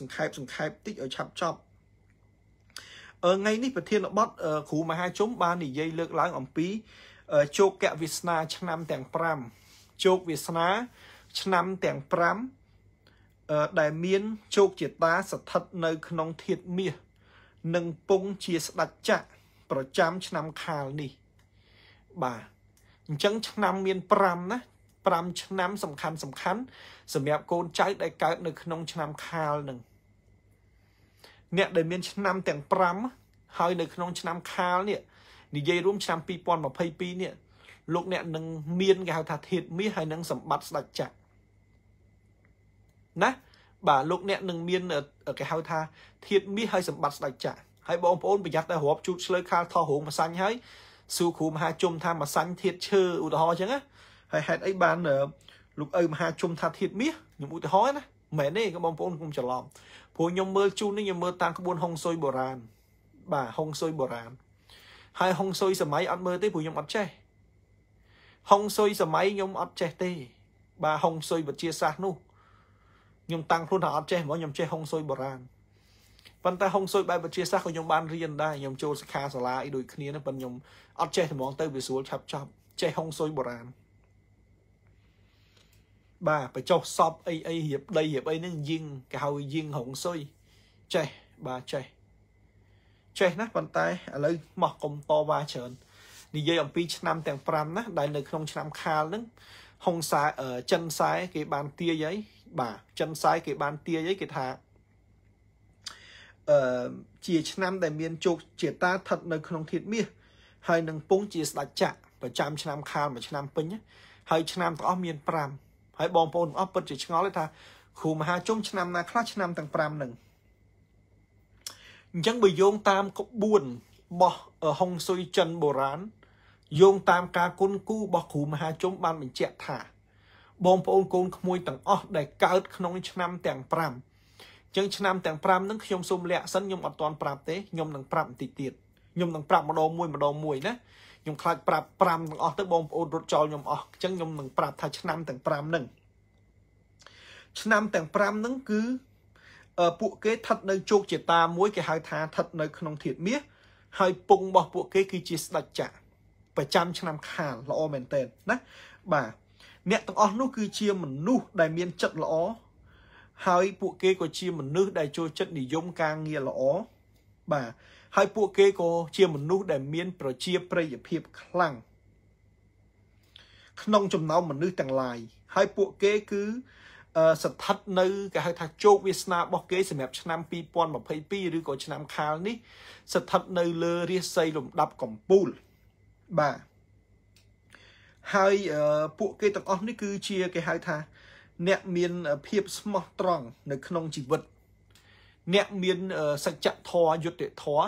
សង្ខេបសង្ខេបតិចឲ្យឆាប់ចប់ថ្ងៃនេះប្រធានបទគ្រូមហាជុំបាននិយាយលើកឡើងអំពីជោគៈវាសនា ឆ្នាំទាំង5ជោគវាសនាឆ្នាំទាំង5ដែលមានជោគជតាស្ថិតនៅ ក្នុងធាតមាសនិងពងជាស្ដេចចក្រប្រចាំឆ្នាំខាលនេះបាទអញ្ចឹងឆ្នាំមាន5ណា5ឆ្នាំ សំខាន់សំខាន់សម្រាប់កូនចៅដែលកើតនៅក្នុង ឆ្នាំខាលនឹងអ្នកដែលមាន ឆ្នាំ ទាំង5ហើយនៅក្នុងឆ្នាំខាលនេះនិយាយរួមឆ្នាំ2022នេះលោកអ្នកនឹងមានគេហៅថាធាតមាសហើយនឹងសម្បត្តិស្ដេចចក្រណាបាទលោកអ្នកនឹងមានគេហៅថាធាតមាសហើយសម្បត្តិស្ដេចចក្រហើយបងប្អូនប្រយ័ត្នតែរាប់ជូតឆ្លើយខាលថោះរោងប្រសាញ់ហើយសួរគ្រូមហាជុំថាប្រសាញ់ធាតឈើឧទាហរណ៍អញ្ចឹងណាហើយហេតុអីបានលោកឪមហាជុំថាធៀបមាសខ្ញុំឧទាហរណ៍ណាមែនទេបងប្អូនខ្ញុំច្រឡំព្រោះខ្ញុំមើលជូននេះខ្ញុំមើលតាមក្បួនហុងស៊ុយបុរាណបាទហុងស៊ុយបុរាណហើយហុងស៊ុយសម័យអត់មើលទេព្រោះខ្ញុំអត់ចេះហុងស៊ុយសម័យខ្ញុំអត់ចេះទេ បាទហុងស៊ុយវិទ្យាសាស្ត្រនោះខ្ញុំតាំងខ្លួនថាអត់ចេះហ្មងខ្ញុំចេះហុងស៊ុយបុរាណប៉ុន្តែហុងស៊ុយបែបវិទ្យាសាស្ត្រក៏ខ្ញុំបានរៀនដែរខ្ញុំចូលសិក្ខាសាលាអីដូចគ្នាប៉ុន្តែខ្ញុំអត់ចេះហ្មង ទៅវាស្រួលឆាប់ចប់ចេះហុងស៊ុយបុរាណបាទបើចុះសពអីអីរៀបដីរៀបអីហ្នឹងយីងគេហៅយីងរងសុយចេះបាទចេះចេះណាប៉ុន្តែឥឡូវមកកុំតវ៉ាច្រើននិយាយអំពីឆ្នាំទាំង5ណាដែលនៅក្នុងឆ្នាំខាលហ្នឹងហុងសាចិនសែគេបានទាយហើយបាទចិនសែគេបានទាយហើយគេថាអឺជាឆ្នាំដែលមានជោគជតាស្ថិតនៅក្នុងធាតុមាសហើយនឹងពងជាស្ដេចចក្រប្រចាំឆ្នាំខាលមួយឆ្នាំពេញហើយឆ្នាំទាំងអស់មាន5ហើយបងប្អូនអស់ពិតជាឆ្ងល់ទេថាគ្រូមហាជុំឆ្នាំណាខ្លះឆ្នាំទាំង5ហ្នឹងអញ្ចឹងបើយោងតាមក្បួនបោះហុងស៊ុយចិនបុរាណយោងតាមការគុណគូរបស់គ្រូមហាជុំបានបញ្ជាក់ថាបងប្អូនកូនក្មួយទាំងអស់ដែលកើតក្នុងឆ្នាំទាំង5អញ្ចឹងឆ្នាំទាំង5ហ្នឹងខ្ញុំសូមលាក់សិនខ្ញុំអត់ទាន់ប្រាប់ទេខ្ញុំនឹងប្រាប់បន្តិចទៀតខ្ញុំនឹងប្រាប់ម្ដងមួយម្ដងមួយណាខ្ញុំខ្លាចប្រាប់5ទាំងអស់ទៅបងប្អូនរត់ចោលខ្ញុំអស់អញ្ចឹងខ្ញុំនឹងប្រាប់ថាឆ្នាំទាំង5ហ្នឹងឆ្នាំទាំង5ហ្នឹងគឺពួកគេស្ថិតនៅជោគជតាមួយគេហៅថាស្ថិតនៅ ក្នុងធាត មាសហើយពងរបស់ពួកគេគឺជាស្ដេចចក្រប្រចាំ ឆ្នាំខាលល្អមែនតើណាបាទអ្នកទាំងអស់នោះ គឺជាមនុស្សដែលមាន ចិត្តល្អហើយ ពួកគេក៏ជាមនុស្សដែលចូលចិត្តនិយមការងារល្អបាទហើយពួកគេក៏ជាមនុស្សដែលមាន ប្រជាប្រិយភាពខ្លាំងក្នុងចំណោមមនុស្សទាំងឡាយហើយពួកគេគឺស្ថិតនៅគេហៅថាជោគវាសនារបស់គេសម្រាប់ឆ្នាំ2022ឬក៏ឆ្នាំខាលនេះស្ថិតនៅលើរាសីលំដាប់កំពូលបាទហើយពួកគេទាំងអស់នេះគឺជាគេហៅថា អ្នកមានភាពស្មោះត្រង់នៅក្នុងជីវិតអ្នកមាន សច្ចធម៌យុត្តិធម៌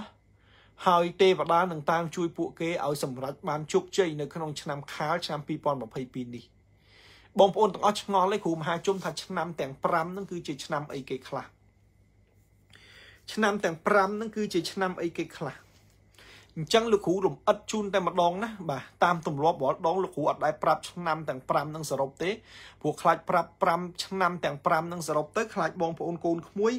ហើយទេវតានឹងតាមជួយពួកគេឲ្យសម្រេចបានជោគជ័យនៅក្នុងឆ្នាំខាលឆ្នាំ2022នេះបងប្អូនទាំងអស់ឆ្ងល់ឯគ្រូមហាជុំថាឆ្នាំទាំង5ហ្នឹងគឺជា ឆ្នាំអីគេខ្លះឆ្នាំទាំង5ហ្នឹងគឺជាឆ្នាំអីគេខ្លះអញ្ចឹងលោកគ្រូលំអិតជូនតែម្ដងណាបាទតាមទម្លាប់រាល់ដងលោកគ្រូអត់ដែរប្រាប់ឆ្នាំទាំង5នឹងសរុបទេព្រោះខ្លាចប្រាប់5ឆ្នាំទាំង5នឹងសរុបទៅខ្លាចបងប្អូនកូនក្មួយ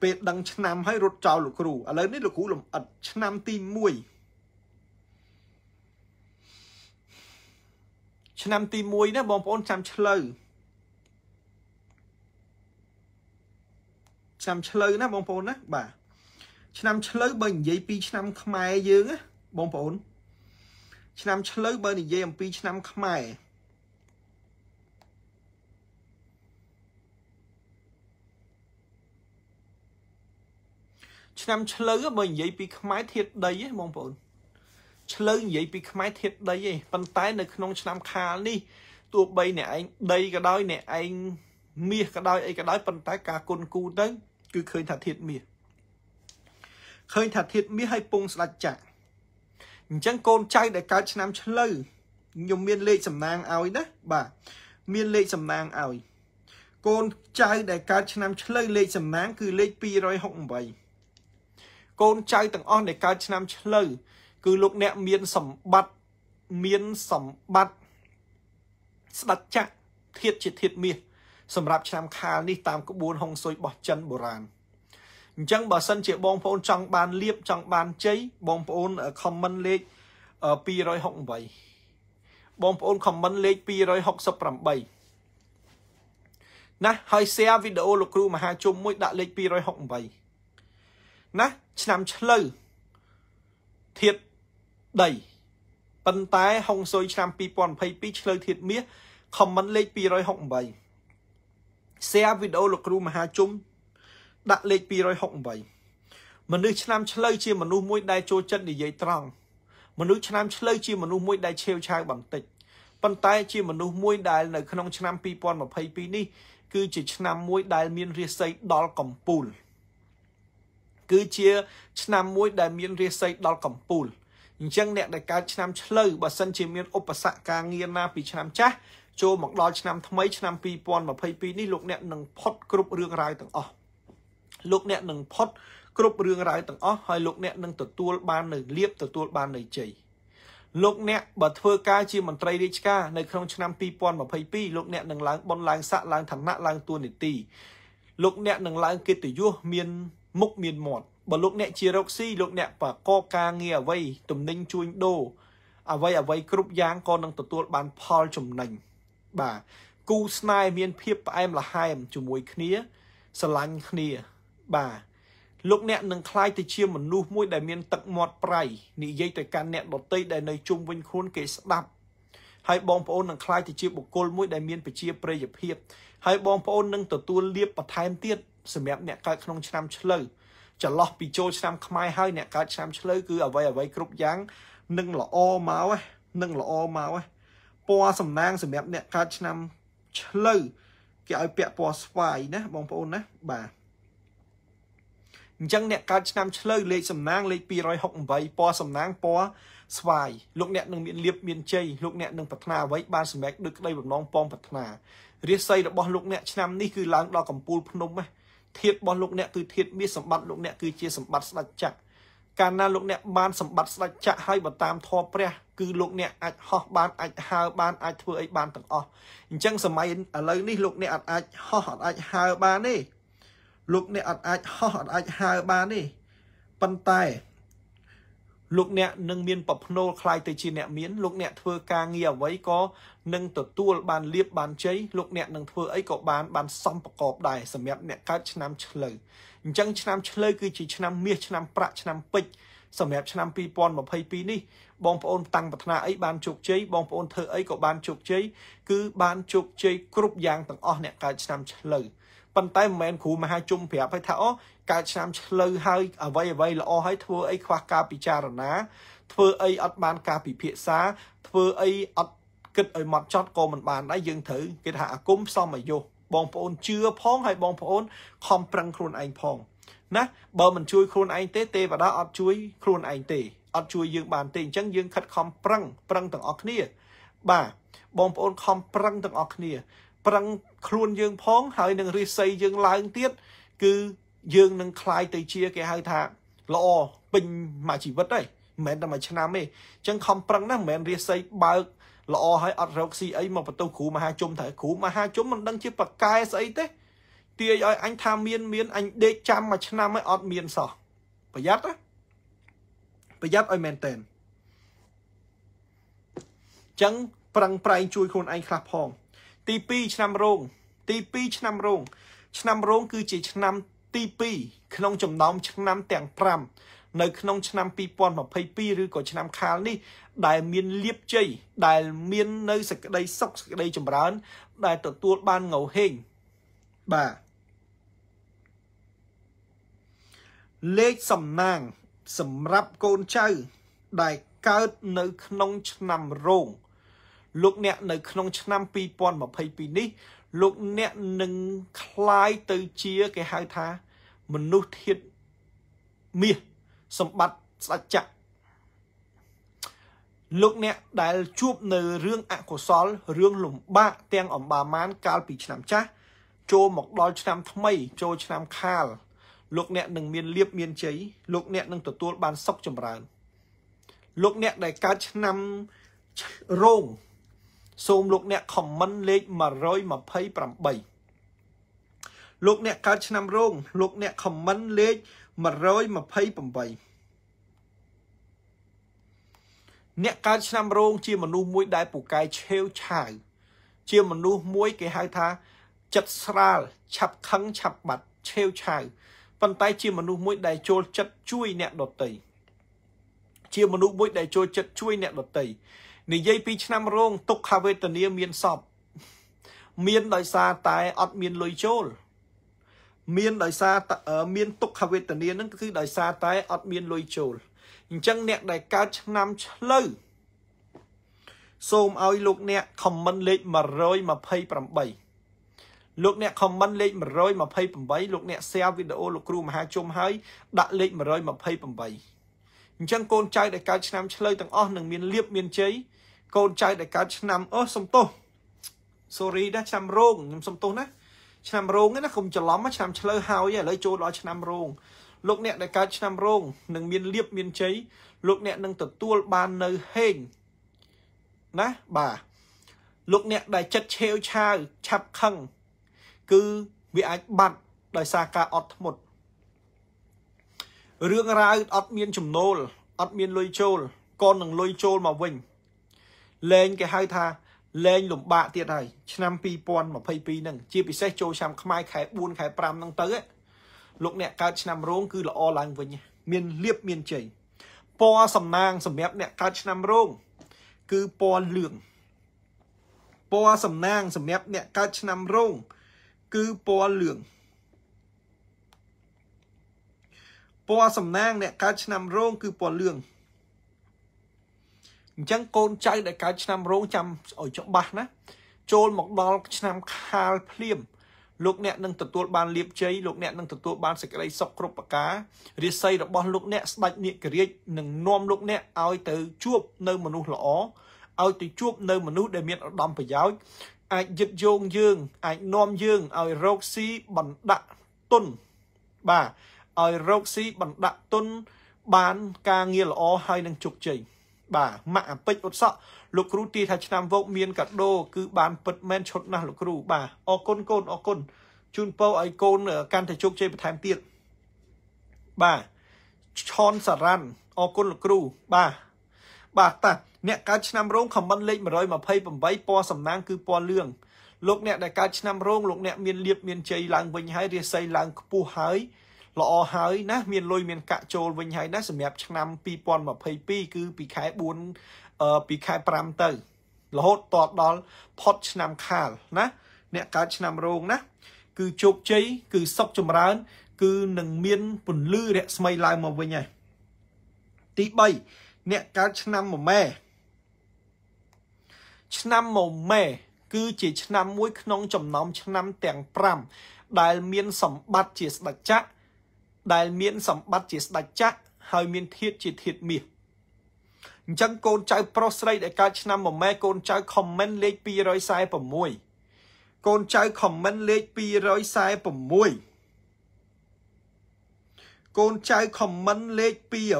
ពេលដឹងឆ្នាំហើយរត់ចោលលោកគ្រូឥឡូវនេះលោកគ្រូលំអិតឆ្នាំទី1ឆ្នាំទី1ណាបងប្អូនចាំឆ្លូវឆ្នាំ ឆ្លូវណាបងប្អូនណាបាទឆ្នាំឆ្លូវបើនិយាយពីឆ្នាំខ្មែរយើងណាបងប្អូន ឆ្នាំឆ្លូវបើនិយាយអំពី ឆ្នាំខ្មែរឆ្នាំឆ្លូវបើនិយាយពីខ្មែរធាតដីហ៎បងប្អូន ឆ្លូវនិយាយពីខ្មែរធាតដីហ៎ប៉ុន្តែ នៅក្នុងឆ្នាំខាលនេះទោះបីអ្នកឯងដីក៏ដោយអ្នកឯងមាសក៏ដោយអីក៏ដោយប៉ុន្តែការគុណគូទៅគឺឃើញថាធាតមាសឃើញថាធាតមាសឲ្យពងស្ដាច់ចាក់អញ្ចឹងកូនចៅដែលកើតឆ្នាំ ឆ្លូវខ្ញុំមានលេខសំណាងឲ្យណាបាទមានលេខសំណាងឲ្យកូនចៅដែលកើតឆ្នាំឆ្លូវលេខសំណាង គឺលេខ268កូនចៅទាំងអស់ដែលកើតឆ្នាំឆ្លូវគឺលោកអ្នកមានសម្បត្តិមានសម្បត្តិស្ដេចចក្រធាតជាធាតមាសសម្រាប់ឆ្នាំខាលនេះតាមក្បួនហុងស៊ុយរបស់ចិនបុរាណអញ្ចឹងបើសិនជាបងប្អូនចង់បានលៀបចង់បានជ័យបងប្អូន comment លេខ268បងប្អូន comment លេខ268ណាហើយ share វីដេអូលោកគ្រូមហាជុំមួយ ដាក់លេខ268ណាឆ្នាំឆ្លូវធៀបដីប៉ុន្តែហុងស៊ុយឆ្នាំ2022ឆ្លូវធៀបមាស comment លេខ268 share វីដេអូលោកគ្រូមហាជុំដាក់លេខ268មនុស្សឆ្នាំឆ្លូវជាមនុស្សមួយដែលចូលចិត្តនិយាយត្រង់មនុស្សឆ្នាំឆ្លូវជាមនុស្សមួយដែលឆេវឆាវបន្តិចប៉ុន្តែជាមនុស្សមួយដែលនៅក្នុងឆ្នាំ2022នេះគឺជាឆ្នាំមួយដែលមានរាសីដល់កំពូលគឺជា ឆ្នាំមួយដែលមានរាសីដល់កំពូលអញ្ចឹងអ្នកដែលកើតឆ្នាំឆ្លូវបើសិនជាមានឧបសគ្គការងារណាពីឆ្នាំចាស់ចូលមកដល់ឆ្នាំថ្មីឆ្នាំ2022នេះលោកអ្នកនឹងផុតគ្រប់រឿងរ៉ាវទាំងអស់លោកអ្នកនឹងផុតគ្រប់រឿងរ៉ាវទាំងអស់ហើយលោកអ្នកនឹងទទួលបាននៅលៀបទទួលបាននៅជ័យលោកអ្នកបើធ្វើការជាមន្ត្រីរាជការនៅក្នុងឆ្នាំ2022លោកអ្នកនឹងឡើងបនឡើងស័កឡើងឋានៈឡើងតួនាទីលោកអ្នកនឹងឡើងកិត្តិយសមានមុខមានមាត់បើលោកអ្នកជារកស៊ីលោកអ្នកប្រកបការងារអ្វីទំនិញជួញដូរអ្វីអ្វីគ្រប់យ៉ាងក៏នឹងទទួលបានផលចំណេញបាទគូស្នេហ៍មានភាពផ្អែមល្ហែមជាមួយគ្នាស្រឡាញ់គ្នាបាទលោកអ្នកនឹងคล้ายទៅជាមនុស្សមួយ ដែលមានទឹកមាត់ប្រៃនិយាយទៅកាន់អ្នកដតីដែលនៅជុំវិញខ្លួនគេស្ដាប់ហើយបងប្អូននឹងคล้ายទៅជាបុគ្គលមួយដែលមានប្រជាប្រិយភាពហើយបងប្អូននឹងទទួលលៀបបន្ថែមទៀតសម្រាប់អ្នកកើតក្នុងឆ្នាំឆ្លូវចន្លោះពីចូលឆ្នាំខ្មែរហើយអ្នកកើតឆ្នាំឆ្លូវគឺអ្វីអ្វីគ្រប់យ៉ាងនឹងល្អមកនឹងល្អមកពណ៌សំណាងសម្រាប់អ្នកកើតឆ្នាំឆ្លូវគេឲ្យពាក់ពណ៌ស្វាយណាបងប្អូនណាបាទអញ្ចឹងអ្នកកើតឆ្នាំឆ្លូវលេខសំណាងលេខ268ពណ៌សំណាងពណ៌ស្វាយលោកអ្នកនឹងមានលៀបមានជ័យលោកអ្នកនឹងប្រាថ្នាអ្វីបានសម្រេចដូចក្តីបំណងពងប្រាថ្នារាសីរបស់លោកអ្នកឆ្នាំនេះគឺឡើងដល់កំពូលភ្នំណាធាតរបស់លោកអ្នកគឺធាតមាសសម្បត្តិលោកអ្នកគឺជាសម្បត្តិស្ដេចចក្រកាលណាលោកអ្នកបានសម្បត្តិស្ដេចចក្រហើយបើតាមធម៌ព្រះ គឺលោកអ្នកអាចហោះបានអាចហើរបានអាចធ្វើអីបានទាំងអស់អញ្ចឹងសម័យឥឡូវនេះលោកអ្នកអាចហោះអាចហើរបានទេលោកអ្នកអាចហោះអាចហើរបានទេប៉ុន្តែលោកអ្នកនឹងមានប្រភ្នូលខ្លាយទៅជាអ្នកមានលោកអ្នកធ្វើការងារអ្វីក៏នឹងទទួលបានលៀបបានជ័យលោកអ្នកនឹងធ្វើអីក៏បានបានសំប្រកបដែរសម្រាប់អ្នកកើតឆ្នាំឆ្លូវអញ្ចឹងឆ្នាំឆ្លូវគឺជាឆ្នាំមាសឆ្នាំប្រាក់ឆ្នាំពេជ្រសម្រាប់ឆ្នាំ2022នេះបងប្អូនតាំងប្រាថ្នាអីបានជោគជ័យបងប្អូនធ្វើអីក៏បានជោគជ័យគឺបានជោគជ័យគ្រប់យ៉ាងទាំងអស់អ្នកកើតឆ្នាំឆ្លូវប៉ុន្តែមិនមែនគ្រូមហាជុំប្រាប់ឲ្យថាអូកើតឆ្នាំឆ្លូវហើយអ្វីអ្វីល្អហើយធ្វើអីខ្វះការពិចារណាធ្វើអីអត់បានការពិភាក្សា ធ្វើអីអត់គិតឲ្យម៉ត់ចត់ក៏មិនបានដែរយើងត្រូវគេថាអាគមផ្សំអាយុបងប្អូនជឿផង ហើយបងប្អូនខំប្រឹងខ្លួនឯងផងណាបើមិនជួយខ្លួនឯងទេទេវតាអត់ជួយខ្លួនឯងទេអត់ជួយយើងបានទេអញ្ចឹងយើងខិតខំប្រឹងប្រឹងទាំងអស់គ្នាបាទបងប្អូនខំប្រឹងទាំងអស់គ្នាប្រឹងខ្លួនយើងផង ហើយនឹងរិស័យយើងឡើងទៀតគឺយើងនឹងคลายទៅជាគេហៅថាល្អពេញមួយជីវិតហើយមិនមែនតែមួយឆ្នាំទេអញ្ចឹងខំប្រឹងណាមិនមែនរាសីបើកល្អហើយអត់រកស៊ីអីមកបន្ទោសគ្រូមហាជុំត្រូវគ្រូមហាជុំមិនដឹង ជាប្រកែស្អីទេ ទាយឲ្យអញថាមានមានអញដេកចាំមួយឆ្នាំហើយអត់មានសោះប្រយ័ត្នណាប្រយ័ត្នឲ្យមែនតែនអញ្ចឹងប្រឹងប្រែងជួយខ្លួនឯងខ្លះផង ទី2ឆ្នាំរោងទី2ឆ្នាំរោងឆ្នាំរោងគឺជាឆ្នាំទី2ក្នុងចំណោមឆ្នាំ ទាំង5នៅក្នុងឆ្នាំ2022ឬក៏ឆ្នាំខាលនេះដែលមានលៀបជ័យដែលមាននៅសក្តីសុខសក្តី ចម្រើន ដែលទទួលបានងោហេងបាទលេខសំណាងសម្រាប់កូនចៅ ដែលកើតនៅ ក្នុងឆ្នាំរោងលោក អ្នកនៅក្នុងឆ្នាំ2022នេះ លោកអ្នកនឹងคลายទៅជាគេហៅថាមនុស្សធាតមាសសម្បត្តិស្ដេចចក្រលោកអ្នកដែលជួបនៅរឿងអកុសលរឿងលំបាកទាំងអំបាមានកាលពីឆ្នាំចាស់ចូលមកដល់ឆ្នាំថ្មី ចូលឆ្នាំខាលលោកអ្នកនឹងមានលៀបមានជ័យលោកអ្នកនឹងទទួល បានសុខចម្រើន លោកអ្នកដែលកើតឆ្នាំរោងសូមលោកអ្នកខមមិនលេខ128លោកអ្នកកើតឆ្នាំរោងលោកអ្នកខមមិនលេខ128អ្នកកើតឆ្នាំរោងជាមនុស្សមួយដែលពូកែឆេវឆាវជាមនុស្សមួយគេហៅថា ចិត្តស្រាលឆាប់ខឹងឆាប់បាត់ឆេវឆាវប៉ុន្តែ ជាមនុស្សមួយដែលចូលចិត្តជួយអ្នកដទៃជាមនុស្សមួយដែលចូលចិត្តជួយអ្នកដទៃនិយាយពីឆ្នាំរោងទុក្ខវេទនាមានសពមានដោយសារតែអត់មានលុយចូលមានដោយសារមានទុក្ខវេទនានឹងគឺដោយសារតែអត់មានលុយចូលអញ្ចឹងអ្នកដែលកើតឆ្នាំឆ្លូវសូមឲ្យលោកអ្នក comment លេខ128លោកអ្នក comment លេខ128លោកអ្នក share វីដេអូលោកគ្រូមហាជុំហើយដាក់លេខ128អញ្ចឹងកូនចៅដែលកើតឆ្នាំឆ្លូវទាំងអស់នឹងមានលៀបមានជ័យកូនចៅដែលកើតឆ្នាំ អស់សំទោស sorry ដែរឆ្នាំរោងខ្ញុំសំទោសណាឆ្នាំរោងណាកុំច្រឡំឆ្នាំឆ្លើហើយឥឡូវចូលដល់ឆ្នាំរោងលោកអ្នកដែលកើតឆ្នាំរោងនឹងមានលៀបមានជ័យលោកអ្នកនឹងទទួលបាននៅហេងណាបាទលោកអ្នកដែលចិត្តឆេវឆាវឆាប់ខឹងគឺវាអាចបាត់ដោយសារការអត់ធ្មត់រឿងរ៉ាវអត់មាន ចំណូលអត់មានលុយចូលក៏នឹងលុយចូលមកវិញលែងគេហៅថាលែងលំបាកទៀតហើយឆ្នាំ2022ហ្នឹងជាពិសេសចូលឆ្នាំខ្មែរខែ4ខែ5ហ្នឹងទៅលោកអ្នកកើតឆ្នាំរោងគឺល្អឡើងវិញមានលៀបមានជ័យពណ៌សំណាង សម្រាប់អ្នកកើតឆ្នាំរោងគឺពណ៌លឿងពណ៌សំណាងសម្រាប់អ្នកកើតឆ្នាំរោងគឺពណ៌លឿងពណ៌សំណាងអ្នកកើតឆ្នាំរោងគឺពណ៌លឿងអញ្ចឹងកូនចៅដែលកើតឆ្នាំរោងចាំឲ្យច្បាស់ណាចូលមកដល់ឆ្នាំខាលភ្លាមលោកអ្នកនឹងទទួលបានលៀបជ័យលោកអ្នកនឹងទទួលបានសេចក្តីសុខគ្រប់ប្រការរាសីរបស់លោកអ្នកស្ដេចនាគរាជនឹងនាំលោកអ្នកឲ្យ ទៅជួបនៅមនុស្សល្អឲ្យទៅជួបនៅមនុស្សដែលមានឧត្តមប្រយោជន៍អាចយឹតយងយើងអាចនាំយើងឲ្យរកស៊ីបណ្ដាក់ទុនបាទឲ្យរកស៊ីបណ្ដាក់ទុនបានការងារល្អហើយនឹងជោគជ័យបាទម៉ាក់អាពេជ្រអ៊ុតសក់លោកគ្រូទាយថាឆ្នាំវោកមានកាដូ គឺបានពិតមែនឈុតណាស់លោកគ្រូបាទអរគុណកូនអរគុណជូនពរឲ្យកូនកាន់តែជោគជ័យបន្ថែមទៀតបាទឆនសារ៉ាន់អរគុណលោកគ្រូបាទបាទតាអ្នកកើតឆ្នាំរោងខមមិនលេខ128ពណ៌សំណាងគឺពណ៌លឿងលោកអ្នកដែលកើតឆ្នាំរោងលោកអ្នកមានលៀបមានជ័យឡើងវិញហើយរាសីឡើងខ្ពស់ហើយល្អហើយណាមានលុយមានកាក់ចូលវិញហើយណាសម្រាប់ឆ្នាំ2022គឺពីខែ4អឺពីខែ5ទៅរហូតតដល់ផុតឆ្នាំខាលណា អ្នកកើតឆ្នាំរោងណា គឺជោគជ័យគឺសុខចម្រើន គឺនឹងមានពន្លឺរស្មីឡើងមកវិញហើយទី3អ្នកកើតឆ្នាំមមែឆ្នាំមមែគឺ ជា ឆ្នាំមួយក្នុងចំណោមឆ្នាំទាំង5ដែល មាន សម្បត្តិជាស្ដេចចក្រដែលមានសម្បត្តិជាស្ដេចចាស់ហើយមានធាតជាធាតមាសអញ្ចឹងកូនចៅប្រុសស្រីដែលកើតឆ្នាំមមែកូនចៅ comment លេខ246កូនចៅ comment លេខ246កូនចៅ comment លេខ246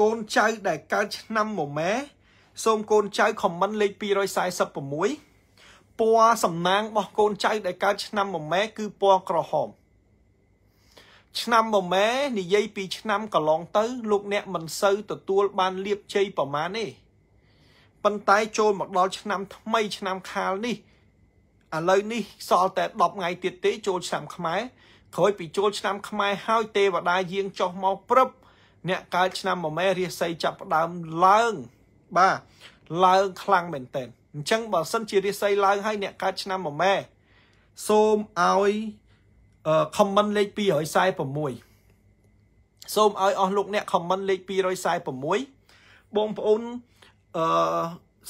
កូនចៅដែលកើតឆ្នាំមមែសូមកូនចៅខមមិនលេខ246ពណ៌សំណាងរបស់កូនចៅដែលកើតឆ្នាំមមែគឺពណ៌ក្រហមឆ្នាំមមែនិយាយពីឆ្នាំកន្លងទៅលោកអ្នកមិនសូវទទួលបានលៀបជ័យប្រមាណទេប៉ុន្តែចូលមកដល់ឆ្នាំថ្មី ឆ្នាំខាលនេះឥឡូវនេះសល់តែ10ថ្ងៃទៀតទេ ចូលឆ្នាំខ្មែរក្រោយពីចូលឆ្នាំខ្មែរហើយទេវតាយាងចុះមកព្រឹបអ្នកកើតឆ្នាំមមែរាសីចាប់ផ្ដើមឡើងបាទឡើងខ្លាំងមែនតើអញ្ចឹងបើ សិនជារិស័យឡើងហើយអ្នកកើតឆ្នាំមួយម៉ែសូមឲ្យ comment លេខ246សូមឲ្យអស់លោក អ្នក comment លេខ246បងប្អូនអឺ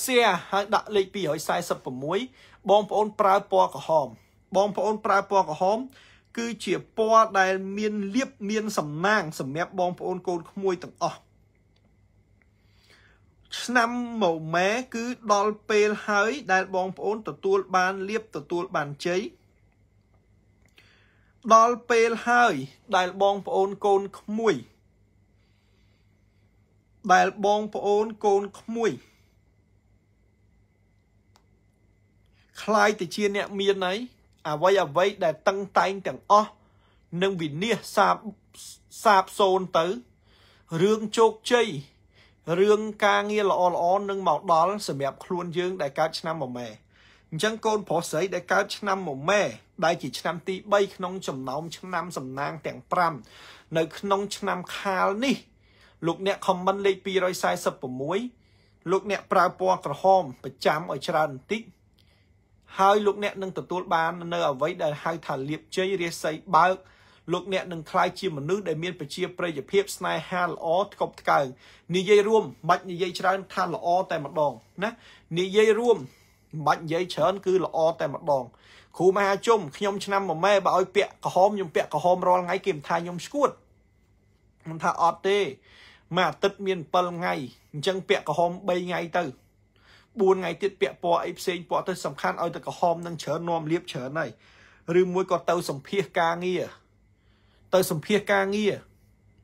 share ហើយដាក់លេខ246បងប្អូន ប្រើពណ៌ក្រហមបងប្អូនប្រើពណ៌ក្រហម គឺជាពណ៌ដែលមានលៀបមានសំណាង សម្រាប់បងប្អូនកូនក្មួយទាំងអស់ឆ្នាំមុម៉ែគឺដល់ពេលហើយដែលបងប្អូនទទួលបានលៀបទទួលបានជ័យដល់ពេលហើយ ដែលបងប្អូនកូនក្មួយ ដែលបងប្អូនកូនក្មួយคล้ายទៅជាអ្នកមានហើយអ្វីអ្វីដែលតឹងតែងទាំងអស់នឹងវិនិច្ឆ័យសាបសាបសូនទៅរឿងជោគជ័យរឿងការងារល្អល្អនឹងមកដល់សម្រាប់ខ្លួនយើងដែលកើតឆ្នាំមួយម៉ែអញ្ចឹងកូនប្រុសស្រីដែលកើតឆ្នាំមួយម៉ែដែលជាឆ្នាំទី3ក្នុងចំណោមឆ្នាំ សំណាងទាំង5នៅក្នុងឆ្នាំខាលនេះ លោកអ្នកខមមិនលេខ246លោកអ្នកប្រើពណ៌ក្រហមប្រចាំឲ្យច្រើនបន្តិចហើយលោកអ្នកនឹងទទួលបាននៅអ្វីដែលហៅថាលៀបជ័យរាសីបើកលោកអ្នកនឹងក្លាយជាមនុស្សដែលមានប្រជាប្រិយភាពស្នេហាល្អថ្កប់ថ្កើងនិយាយរួមមិននិយាយច្រើនថាល្អតែម្ដងណានិយាយរួមមិននិយាយច្រើន គឺល្អតែម្ដងគ្រូមហាជុំខ្ញុំឆ្នាំមួយម៉ែបើឲ្យពាក់ក្រហមខ្ញុំពាក់ក្រហមរាល់ថ្ងៃគេមិនថាខ្ញុំស្គួតមិនថាអត់ទេមួយអាទិត្យមាន7ថ្ងៃអញ្ចឹងពាក់ក្រហម3ថ្ងៃទៅ4ថ្ងៃទៀតពាក់ពណ៌អីផ្សេងពណ៌ទៅសំខាន់ឲ្យតែក្រហមនឹងច្រើននាំលៀបច្រើនហើយឬមួយក៏ទៅសម្ភាសការងារទៅសម្ភារការងារ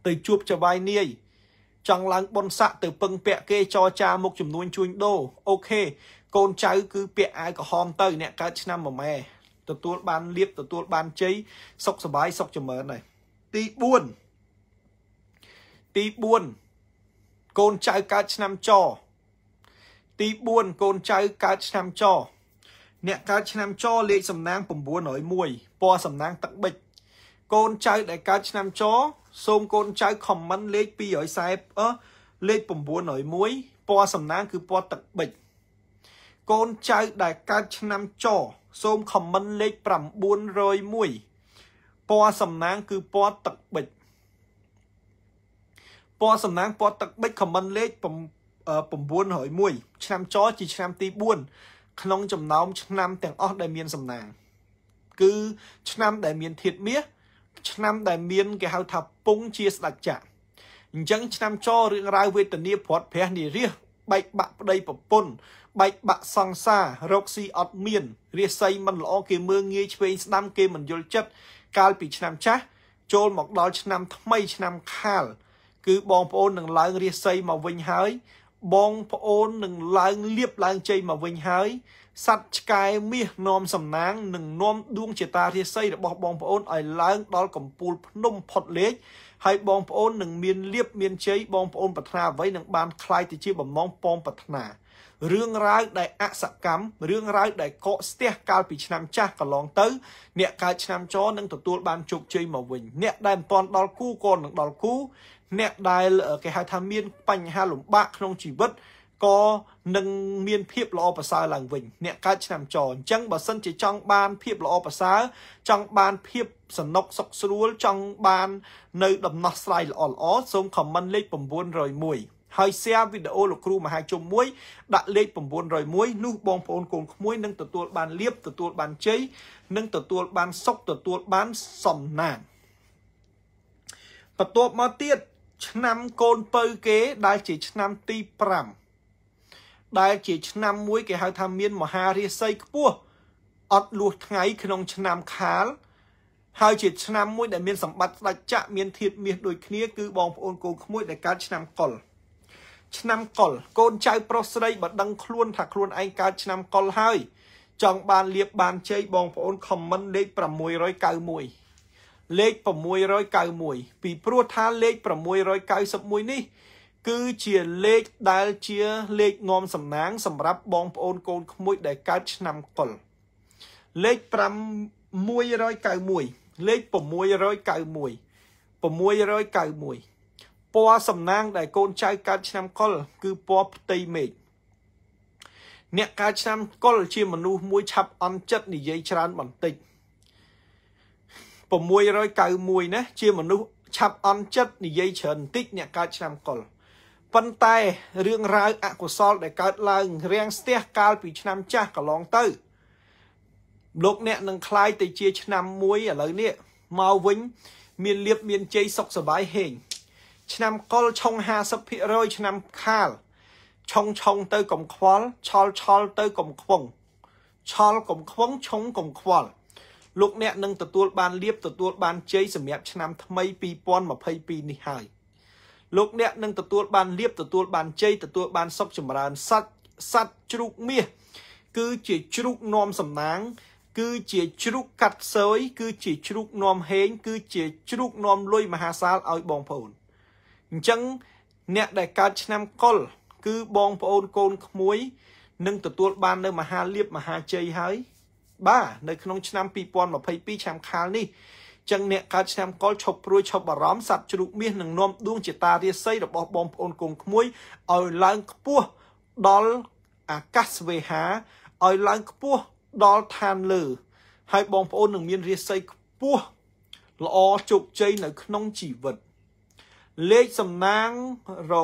ទៅជួបចវាយនាយ ចង់ឡើងប៉ុនស័កទៅពឹងពាក់គេចរចាមុខចំនួនជួញដូរអូខេកូនចៅ គឺពាក់អាវក្រហមទៅ អ្នកកើតឆ្នាំមួយម៉ែទទួលបានលៀបទទួលបានជ័យសុខសบายសុខចម្រើនដែរទី4ទី4កូនចៅកើតឆ្នាំច ទី4កូនចៅកើតឆ្នាំច អ្នកកើតឆ្នាំចលេខសំណាង901ពណ៌សំណាងទឹកប៊ិចកូនចៅដែលកើតឆ្នាំច សូមកូនចៅ comment លេខ240អឺលេខ901ពណ៌សំណាងគឺពណ៌ទឹកប៊ិចកូនចៅដែលកើតឆ្នាំចសូម comment លេខ901ពណ៌សំណាងគឺពណ៌ទឹកប៊ិចពណ៌សំណាងពណ៌ទឹកប៊ិច comment លេខ901ឆ្នាំចជាឆ្នាំ ទី4ក្នុងចំណោមឆ្នាំទាំងអស់ដែលមាន សំណាងគឺឆ្នាំដែលមានធាតុមាសឆ្នាំដែលមានគេហៅថាពងជាស្ដេចចាក់អញ្ចឹងឆ្នាំចរឿងរ៉ាវវេទនាព្រាត់ព្រះនិរិះបែកបាក់ប្តីប្រពន្ធបែកបាក់សង្សាររកស៊ីអត់មានរាសីមិនល្អគេមើងងាយឆ្វេងស្ដាំគេមិនយល់ចិត្តកាលពីឆ្នាំចាស់ចូលមកដល់ឆ្នាំថ្មីឆ្នាំខាលគឺបងប្អូននឹងឡើងរាសីមកវិញហើយ បងប្អូននឹងឡើងលៀបឡើងជ័យមកវិញហើយសัตว์ឆ្កែមាសនោមសំណាងនិងនោមដួងជាតារាសីរបស់បងប្អូនឲ្យឡើងដល់កំពូលភ្នំផុតលេខហើយបងប្អូននឹងមានលៀបមានជ័យបងប្អូនប្រាថ្នាអ្វីនឹងបានคล้ายទៅជាបំណងពងប្រាថ្នារឿងរ៉ាវដែលអសកម្មរឿងរ៉ាវដែលកកស្ទះកាលពីឆ្នាំចាស់កន្លងទៅ អ្នកកើតឆ្នាំចនឹងទទួល បានជោគជ័យមកវិញអ្នកដែលមិនទាន់ដល់គូក៏នឹងដល់គូអ្នកដែលគេហៅថាមាន បញ្ហាលំបាកក្នុងជីវិតក៏នឹងមានភាពល្អប្រសើរឡើងវិញ អ្នកកើតឆ្នាំចអញ្ចឹងបើសិនជាចង់បានភាពល្អប្រសើរចង់បានភាពសំណុកសុខស្រួល ចង់បាន នៅ ដំណោះស្រាយល្អល្អសូម comment លេខ901ហើយ share វីដេអូលោកគ្រូមហាជុំមួយដាក់លេខ901នោះបងប្អូនកូនក្មួយនឹងទទួលបានលៀបទទួលបានជ័យនិងទទួលបានសុខទទួលបានសំណាងបន្ទាប់មកទៀតឆ្នាំកូនពៅគេដែលជាឆ្នាំទី5ដែលជាឆ្នាំមួយគេហៅ ថាមាន មហារាសីខ្ពស់អត់លួសថ្ងៃក្នុងឆ្នាំខាលហើយជាឆ្នាំមួយដែលមានសម្បត្តិស្ដេចចក្រមានធាតមាសដូចគ្នាគឺបងប្អូនកូនក្មួយដែលកើតឆ្នាំកុលឆ្នាំកុលកូនចៅប្រុសស្រីបើដឹងខ្លួនថាខ្លួនឯងកើតឆ្នាំកុលហើយ ចង់បានលៀបបានជ័យបងប្អូនខមមិនលេខ691លេខ691ពីព្រោះថាលេខ691នេះគឺជាលេខដែលជាលេខនាំសំណាងសម្រាប់បងប្អូនកូនក្មួយដែលកើតឆ្នាំកុលលេខ5191លេខ691 691ពណ៌សំណាងដែលកូនចៅកើតឆ្នាំកុលគឺពណ៌ផ្ទៃមេឃអ្នកកើតឆ្នាំកុលជាមនុស្សមួយឆាប់អន់ចិត្តនិយាយច្រើនបន្តិច691ណាជាមនុស្សឆាប់អន់ចិត្តនិយាយច្រើនបន្តិចអ្នកកើតឆ្នាំកុល691ប៉ុន្តែរឿងរ៉ាវអកុសលដែលកើតឡើងរាំងស្ទះកាលពីឆ្នាំចាស់កន្លងទៅលោកអ្នកនឹងคลายទៅជា ឆ្នាំមួយឥឡូវនេះមកវិញ មានលៀបមានជ័យសុខសบายហេង ឆ្នាំកុលឆុង50%ឆ្នាំខាលឆុងឆុងទៅកំខ្វល់ឆលឆលទៅកំខ្វងឆលកំខ្វងឆុងកំខ្វល់លោកអ្នកនឹងទទួលបានលៀបទទួលបានជ័យសម្រាប់ឆ្នាំថ្មី2022នេះហើយ។លោកអ្នកនឹងទទួលបានលៀបទទួលបានជ័យទទួលបានសុខចម្រើនសัตว์សัตว์ជ្រូកមាសគឺជាជ្រូកនំសំណាង គឺជាជ្រូកកាត់សើយគឺជាជ្រូកនំហេងគឺជាជ្រូកនំលុយមហាសាលឲ្យបងប្អូនអញ្ចឹងអ្នកដែលកើតឆ្នាំកុលគឺបងប្អូនកូនក្មួយ នឹងទទួលបាននៅ មហាលៀបមហាជ័យហើយបាទនៅក្នុងឆ្នាំ2022ឆ្នាំខាលនេះចឹងអ្នកកើតឆ្នាំកុលឈប់ព្រួយឈប់បារម្ភសត្វជ្រូកមាសនឹងនាំដួងជាតារាសីរបស់បងប្អូនគង់ក្មួយឲ្យឡើងខ្ពស់ដល់អាកាសវេហាឲ្យឡើងខ្ពស់ដល់ឋានលើហើយបងប្អូននឹងមានរាសីខ្ពស់ល្អជោគជ័យនៅ ក្នុងជីវិត លេខសំណាងរ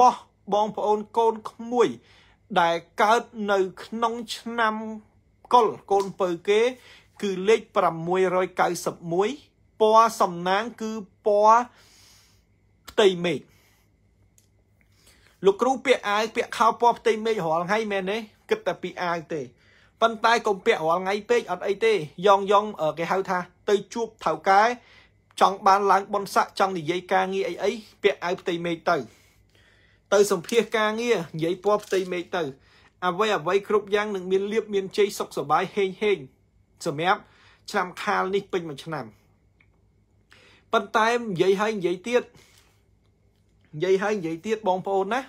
បស់បងប្អូនកូនក្មួយ ដែលកើតនៅក្នុងឆ្នាំកុលកូនពៅគេគឺលេខ691ពណ៌សំណាងគឺពណ៌ផ្ទៃមេឃលោកគ្រូពាក់អាវពាក់ខោពណ៌ផ្ទៃមេឃរាល់ថ្ងៃមែនទេគិតតែពីអាវទេប៉ុន្តែកុំពាក់រាល់ថ្ងៃពេកអត់អីទេយ៉ងយ៉ងគេហៅថា ទៅ ជួប ថៅកែចង់បានឡើងបនស័កចង់និយាយការងារអីអីពាក់អាវផ្ទៃមេឃទៅ ទៅសម្ភាសការងារនិយាយពណ៌ផ្ទៃមេឃទៅអ្វីអ្វីគ្រប់យ៉ាងនឹងមានលៀបមានជ័យសុខសบายហេងហេងសម្រាប់ឆ្នាំខាលនេះពេញមួយឆ្នាំប៉ុន្តែនិយាយហើយនិយាយទៀតនិយាយហើយនិយាយទៀតបងប្អូនណា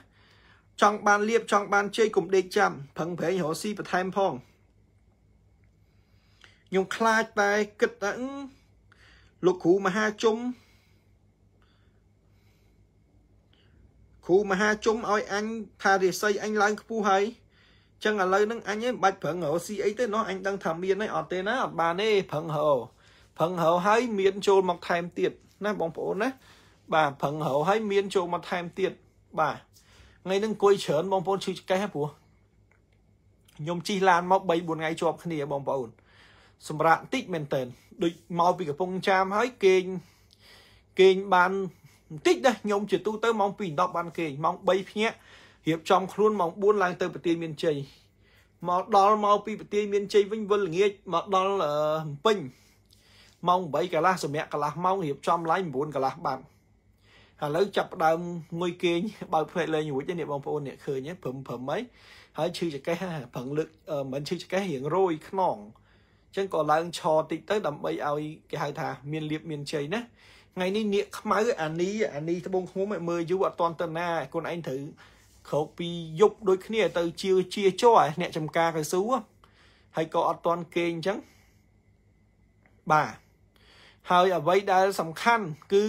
ចង់បានលៀបចង់បានជ័យកុំដេកចាំប្រឹងប្រែងរកស៊ីបន្ថែមផងខ្ញុំខ្លាចតែគិតថាលោកគ្រូមហាជុំគ្រូមហាជុំឲ្យអញថារិស័យអញឡើងខ្ពស់ហើយចឹងឥឡូវហ្នឹងអញឯងមិនបាច់ប្រឹងរកស៊ីអីទេណោះអញដឹងថាមានហើយអត់ទេណាអត់បានទេប្រឹងរកប្រឹងរកហើយមាន ចូលមកថែមទៀតណាបងប្អូនណាបាទប្រឹងរកហើយមានចូលមកថែមទៀតបាទថ្ងៃហ្នឹងអង្គុយច្រើនបងប្អូនឈឺចកេះព្រោះខ្ញុំជិះឡានមក3 4ថ្ងៃជាប់គ្នាបងប្អូនសម្រាប់តិចមែនតើដូចមកពីកំពង់ចាមហើយគេងគេងបានបន្តិចដែរខ្ញុំជាទូទៅម៉ោង2:10បាន គេងម៉ោង3ភ្ញាក់រៀបចំខ្លួនម៉ោង4ឡើងទៅប្រទាយមានជ័យមកដល់មកពីប្រទាយមានជ័យវិញវិលល្ងាចមកដល់ភ្នំពេញម៉ោង8កន្លះសម្រាប់កន្លះម៉ោងរៀបចំឡើង9កន្លះបាត់ឥឡូវចាប់ដើមងុយគេងបើកភ្នែកលេងរួចនេះបងប្អូនអ្នកឃើញព្រមព្រមហីហើយឈឺចង្កេះប្រឹងលើកមិនឈឺចង្កេះរៀងរយខ្នងអញ្ចឹងក៏ឡើងឆតិចទៅ ដើម្បីឲ្យគេហៅថាមានលៀបមានជ័យណាថ្ងៃនេះនាកខ្មៅអានីអានីត្បូងឃ្មុំមើលយូរអត់តន់ទៅណាខ្លួនឯងត្រូវក្រោកពីយប់ដូចគ្នា ទៅជាជាចោឯអ្នកចំការកៅស៊ូហើយក៏អត់តន់គេអញ្ចឹងបាទហើយអ្វីដែលសំខាន់គឺ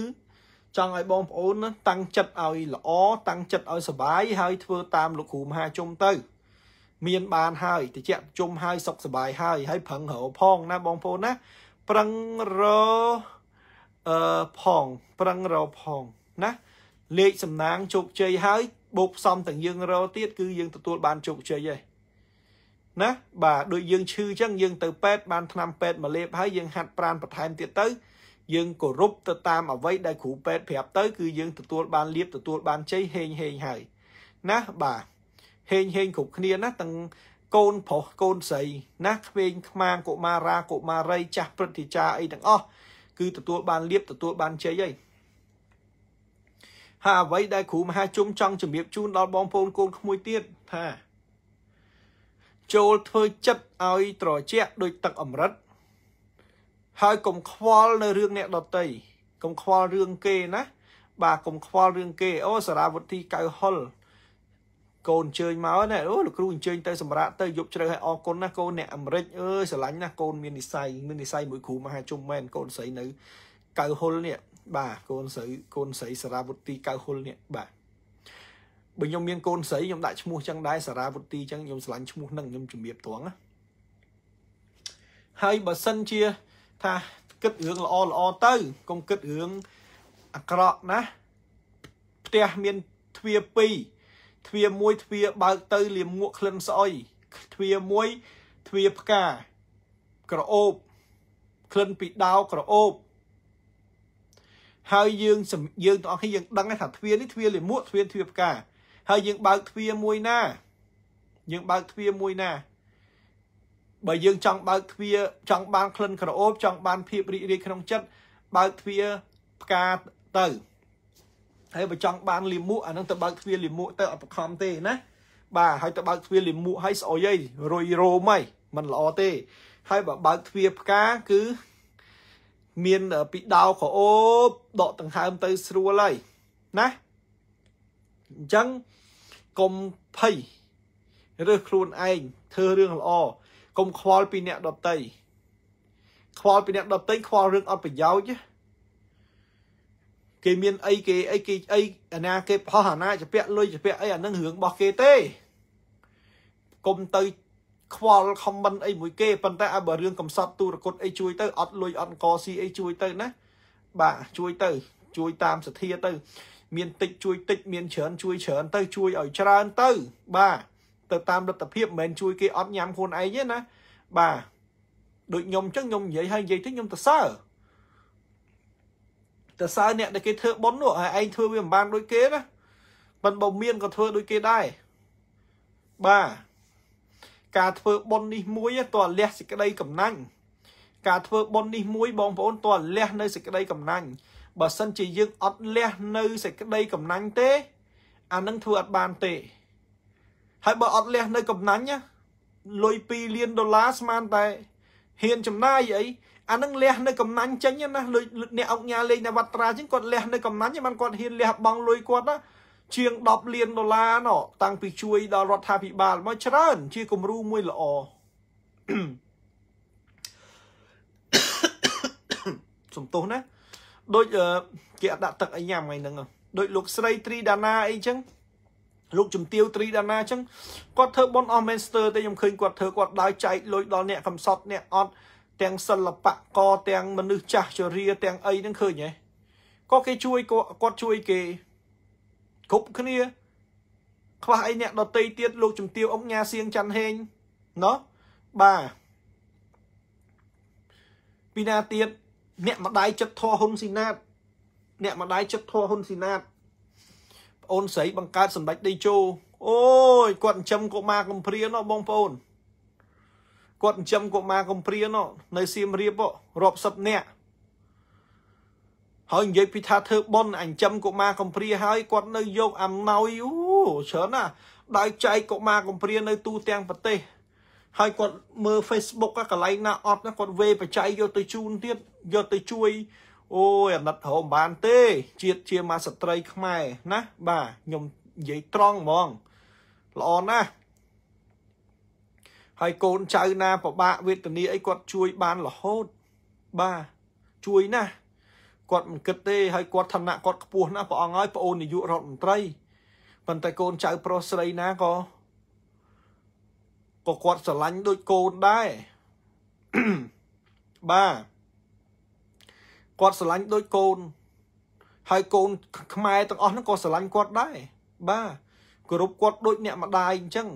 ចង់ឲ្យបងប្អូនតាំងចិត្តឲ្យល្អតាំងចិត្តឲ្យសុបាយហើយធ្វើតាម លោកគ្រូមហាជុំទៅ មាន បានហើយតិចជុំហើយសុខសុបាយហើយហើយប្រឹងរកផងណាបងប្អូនណាប្រឹងរអឺផងប្រឹងរផងណាលេខសំណាងជោគជ័យហើយបូកផ្សំទាំងយើងរកទៀតគឺយើងទទួលបានជោគជ័យហើយណាបាទដូចយើងឈឺអញ្ចឹងយើងទៅពេទ្យបានថ្នាំពេទ្យមកលេបហើយយើងហាត់ប្រានបន្ថែមទៀតទៅ យើងគោរពទៅតាមអ្វីដែលគ្រូពេទ្យប្រាប់ទៅ គឺយើងទទួលបានលៀបទទួលបានជ័យហេងហេងហើយណាបាទហេងហេងគ្រប់គ្នាណាទាំងកូនប្រុសកូនស្រីណាក្មេងក្មាងកុមារាកុមារីចាស់ព្រឹទ្ធាចារ្យអីទាំងអស់គឺទទួលបានលៀបទទួលបានជ័យហើយហើយអ្វីដែលគ្រូមហាជុំចង់ជម្រាបជូនដល់បងប្អូនកូនក្មួយទៀតថាចូលធ្វើចិត្តឲ្យត្រជាក់ដូចទឹកអម្រិត ហើយកុំខ្វល់នៅរឿងអ្នកដតីកុំខ្វល់រឿងគេណា បាទកុំខ្វល់រឿងគេអូសារាវុធីកៅហុលកូនអញ្ជើញមកណាអូលោកគ្រូអញ្ជើញទៅសម្រាប់ទៅយប់ជ្រៅឲ្យអរគុណណាកូនអ្នកអាមេរិកអើយស្រឡាញ់ណាកូនមាននិស័យមាននិស័យមួយគ្រូមហាជុំមែនកូនស្រីនៅកៅហុលនេះបាទកូនស្រីកូនស្រីសារាវុទីកៅហ៊ុលនេះបាទបើខ្ញុំមានកូនស្រីខ្ញុំដាក់ឈ្មោះចឹងដែរសារាវុទីចឹងខ្ញុំឆ្លាញ់ឈ្មោះនឹងខ្ញុំជំរាបត្រង់ណាហើយបើសិនជាថាគិតរឿងល្អល្អទៅកុំគិតរឿងអាក្រក់ណា ផ្ទះមានទ្វារ2ទ្វារ1ទ្វារបើកទៅលាមកក្លិនស្អុយទ្វារ1ទ្វារផ្កាក្រអូបក្លិនពីដោក្រអូបហើយយើងយើងទាំងអស់គ្នាយើងដឹងថាទ្វារនេះទ្វារលាមកទ្វារទ្វារផ្កាហើយយើងបើកទ្វារមួយណា យើងបើកទ្វារមួយណាបើយើងចង់បើកទ្វារចង់បានក្លិនក្រអូប ចង់បាន ភាពរីករាយក្នុងចិត្តបើកទ្វារផ្កាទៅហើយបើចង់បានលាមកអានឹងទៅបើកទ្វារលាមកទៅអត់បង្ខំទេណា បាទហើយទៅបើកទ្វារលាមកហើយស្អុយអីរុយរោមហីມັນល្អទេហើយបើបើកទ្វារផ្កាគឺមានពីដោក្រអូបដកដង្ហើមទៅស្រួលហើយណាអញ្ចឹងកុំភ័យរើសខ្លួនឯងធ្វើរឿងល្អកុំខ្វល់ពីអ្នកដតីខ្វល់ពីអ្នកដតីខ្វល់រឿងអត់ប្រយោជន៍គេមានអីគេអីគេអីអាណាគេផោះអាណាជពាក់លុយជពាក់អីអានឹងរឿងរបស់គេទេកុំទៅខ្វល់ comment អីមួយគេប៉ុន្តែឲ្យបើរឿងកំសត់ទូរគត់អីជួយ ទៅអត់លុយអត់អង្គស៊ីអីជួយទៅណាបាទជួយទៅជួយតាមសធាទៅ មានតិចជួយតិចមានច្រើនជួយច្រើនទៅជួយឲ្យច្រើនទៅបាទទៅតាមលទ្ធភាពមិនមែនជួយគេអត់ញ៉ាំខ្លួនឯងទេណាបាទដូចខ្ញុំអញ្ចឹងខ្ញុំនិយាយហើយនិយាយទៅខ្ញុំទៅសើទៅសើអ្នកដែលគេធ្វើប៉ុននោះហើយឯងធ្វើវាមិនបានដូចគេណាប៉ុន្តែបើមានក៏ធ្វើដូចគេដែរបាទការធ្វើបុណ្យនេះមួយតើលះសេចក្តីកំណាញ់ការធ្វើបុណ្យនេះមួយបងប្អូនតើលះនៅសេចក្តីកំណាញ់បើសិនជាយើងអត់លះនៅសេចក្តីកំណាញ់ទេ អានឹងធ្វើអត់បានទេ ហើយបើអត់លះនៅកំណាញ់លុយ2លានដុល្លារស្មានតែហ៊ានចំណាយអីអានឹងលះនៅកំណាញ់ចេញណាលុយអ្នកអង្គញាលេងនៅវត្តត្រាចឹងគាត់លះនៅកំណាញ់ហ្នឹងបានគាត់ហ៊ានលះបង់លុយគាត់ណាជាង10លានដុល្លារណោះតាំងពីជួយដល់រដ្ឋាភិបាលមកច្រើន ជាគំរូមួយល្អសំទោសណាដូចគេអត់ដាក់ទឹកអីញ៉ាំថ្ងៃហ្នឹងដូចលោកស្រីត្រីដាណាអីចឹងលោកជំទាវត្រីដាណាចឹងគាត់ធ្វើប៉ុនអស់មែនស្ទើតែខ្ញុំឃើញគាត់ធ្វើគាត់ដើរចែកលុយដល់អ្នកកំសត់អ្នកអត់ទាំងសិល្បករទាំងមនុស្សចាស់ជរាទាំងអីហ្នឹងឃើញហ៎ក៏គេជួយគាត់ជួយគេគ្រប់គ្នាខ្វះអីអ្នកដតីទៀតលោកជំទាវអង្គញាសៀងច័ន្ទហេងណោះបាទពីណាទៀតអ្នកម្ដាយចិត្តធေါ်ហ៊ុនស៊ីណាត អ្នកម្ដាយចិត្តធေါ်ហ៊ុនស៊ីណាតប្អូនស្រីបង្កើតសម្ដេចដីជោអូយគាត់ចិញ្ចឹមកុមារកំព្រាណោះបងប្អូនគាត់ចិញ្ចឹមកុមារកំព្រាណោះនៅសៀមរាបរាប់សិបនាក់ហើយនិយាយពីថាធ្វើប៉ុនអញ្ចឹមកុមារកំព្រាហើយគាត់នៅយកអំណោយអូច្រើនណាស់ដោយចែកកុមារកំព្រានៅ ទូទាំងប្រទេសហើយគាត់មើល Facebook កន្លែងណាអត់ណាគាត់វេបច្ច័យយកទៅជូនទៀតយកទៅជួយអូយអាណិតរមបានទេ ជាតិជាមួយស្ត្រីខ្មែរណាបាទខ្ញុំនិយាយត្រង់ហ្មងល្អណាស់ហើយកូនចៅណាពិបាកវេទនាអីគាត់ ជួយបានរហូតបាទជួយណាស់គាត់មិនគិតទេហើយគាត់ឋានៈគាត់ខ្ពស់ណាស់ព្រះអង្គហើយប្អូននាយករដ្ឋមន្ត្រីប៉ុន្តែកូនចៅប្រុសស្រីណាក៏ក៏គាត់ស្រឡាញ់ដូចកូនដែរបាទគាត់ស្រឡាញ់ដូចកូនហើយកូនខ្មែរទាំងអស់ហ្នឹងក៏ស្រឡាញ់គាត់ដែរបាទគោរពគាត់ដូចអ្នកម្ដាយអញ្ចឹង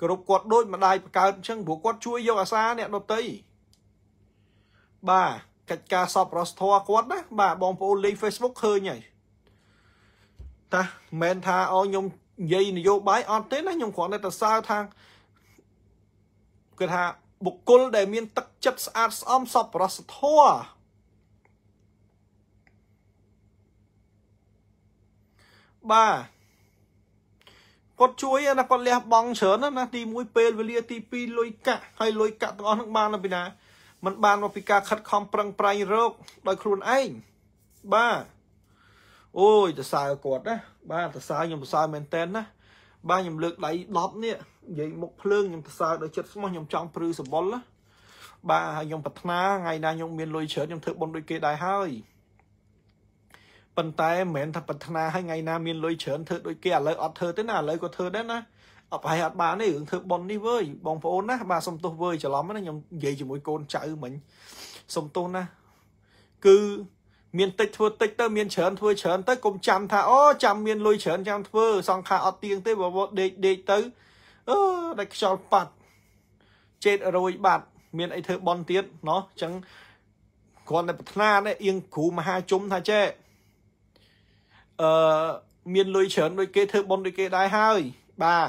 គោរពគាត់ដូចម្ដាយបង្កើតអញ្ចឹងព្រោះគាត់ជួយយកអាសាអ្នកដតីបាទកិច្ចការសពរសធរគាត់ណាបាទបងប្អូនលេង Facebook ឃើញហើយតាមិនថាអូខ្ញុំនិយាយនយោបាយអត់ទេណាខ្ញុំគ្រាន់តែសរសើរថាគាត់ថាបុគ្គលដែល មាន ទឹកចិត្តស្អាតស្អំសពរសធរបាទគាត់ជួយណាគាត់លះបង់ច្រើនណាទី1ពេលវេលាទី2លុយកាក់ហើយលុយកាក់ទាំងអស់ហ្នឹងបានពីណាมันបានមកពីការខិតខំប្រឹងប្រែងរក ដោយខ្លួនឯងបាទអូយសរសើរគាត់ណាបាទសរសើរខ្ញុំសរសើរមែនតែនណាបាទខ្ញុំលើកដៃ10នេះនិយាយមុខភ្លើងខ្ញុំសរសើរដោយចិត្តស្មោះខ្ញុំចង់ព្រឺសបុលណាបាទហើយខ្ញុំប្រាថ្នាថ្ងៃណាខ្ញុំមានលុយច្រើនខ្ញុំធ្វើបុណ្យដូចគេដែរហើយប៉ុន្តែមិនមែនថាប្រាថ្នាឲ្យថ្ងៃណាមានលុយច្រើនធ្វើដូចគេឥឡូវអត់ធ្វើទេណាឥឡូវក៏ធ្វើដែរណាអត់ប្រហែលអត់បានទេរឿងធ្វើប៉ុននេះវើយបងប្អូនណា បាទសុំទោសវើយច្រឡំណាខ្ញុំនិយាយជាមួយកូនចៅមិញសុំទោសណាគឺមានតិចធ្វើតិចទៅមានច្រើនធ្វើច្រើនទៅកុំចាំថាអូចាំមានលុយច្រើនចាំធ្វើ សង្ខាអត់ទៀងទេបើដេកដេកទៅអឺដាច់ខ្យល់ប៉ាត់ចេតរយបាត់មានអីធ្វើប៉ុនទៀតណោះអញ្ចឹងគ្រាន់តែប្រាថ្នាទេអៀងគ្រូមហាជុំថាចេះអឺមានលុយច្រើនដូចគេធ្វើប៉ុនដូចគេដែរហើយបាទ